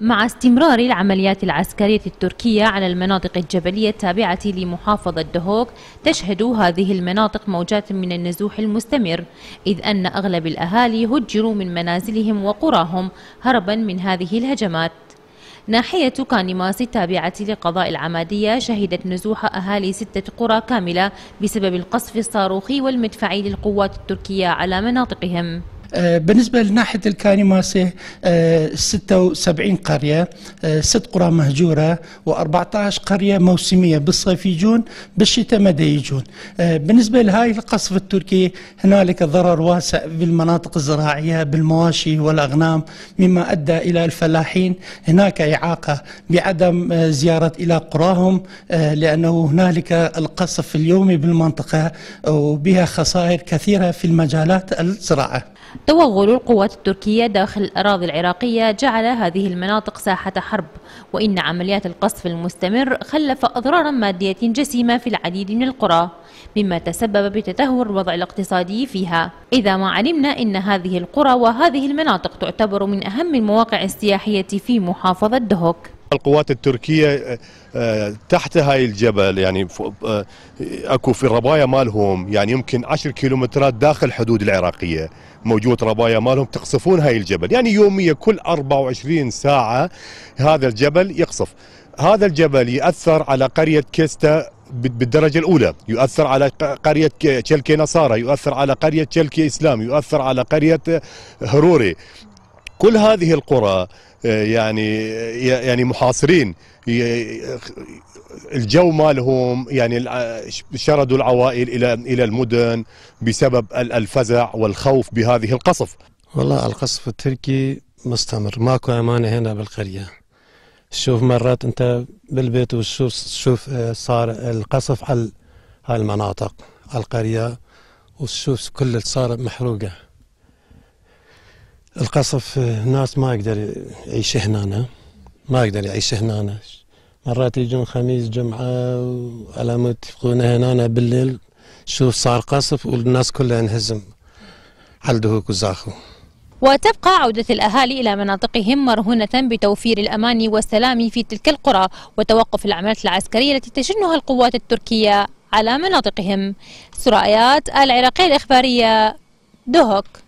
مع استمرار العمليات العسكرية التركية على المناطق الجبلية التابعة لمحافظة دهوك تشهد هذه المناطق موجات من النزوح المستمر إذ أن أغلب الأهالي هجروا من منازلهم وقراهم هربا من هذه الهجمات ناحية كانيماس التابعة لقضاء العمادية شهدت نزوح أهالي ستة قرى كاملة بسبب القصف الصاروخي والمدفعي للقوات التركية على مناطقهم آه، بالنسبة لناحية الكانيماسي 76 آه، قرية آه، ست قرى مهجورة و14 قرية موسمية بالصيف يجون بالشتاء ما يجون بالنسبة لهاي القصف التركي هنالك ضرر واسع بالمناطق الزراعية بالمواشي والأغنام مما أدى إلى الفلاحين هناك إعاقة بعدم زيارة إلى قراهم لأنه هنالك القصف اليومي بالمنطقة وبها خسائر كثيرة في المجالات الزراعة توغل القوات التركية داخل الأراضي العراقية جعل هذه المناطق ساحة حرب وإن عمليات القصف المستمر خلف أضرارا مادية جسيمة في العديد من القرى مما تسبب بتدهور الوضع الاقتصادي فيها إذا ما علمنا أن هذه القرى وهذه المناطق تعتبر من أهم المواقع السياحية في محافظة دهوك القوات التركية آه، آه، تحت هاي الجبل يعني آه، اكو في الربايا مالهم يعني يمكن 10 كيلومترات داخل الحدود العراقية موجود ربايا مالهم تقصفون هاي الجبل يعني يوميا كل 24 ساعة هذا الجبل يقصف هذا الجبل يأثر على قرية كيستا بالدرجة الأولى يؤثر على قرية تشلكي نصارى يؤثر على قرية تشلكي إسلام يؤثر على قرية هروري كل هذه القرى آه، يعني آه، يعني محاصرين الجو مالهم يعني شردوا العوائل الى الى المدن بسبب الفزع والخوف بهذه القصف. والله القصف التركي مستمر ماكو امانه هنا بالقريه. شوف مرات انت بالبيت وشوف تشوف آه، صار القصف على هالمناطق على القريه وتشوف كل صار محروقه. القصف آه، ناس ما يقدر يعيش هنا ما يقدر يعيش هنا مرات يجون خميس جمعة على ما يتفقون هنا بالليل شوف صار قصف والناس كلها انهزم على دهوك وزاخو وتبقى عودة الأهالي إلى مناطقهم مرهونة بتوفير الأمان والسلام في تلك القرى وتوقف العمليات العسكرية التي تشنها القوات التركية على مناطقهم سرايات العراقية الإخبارية دهوك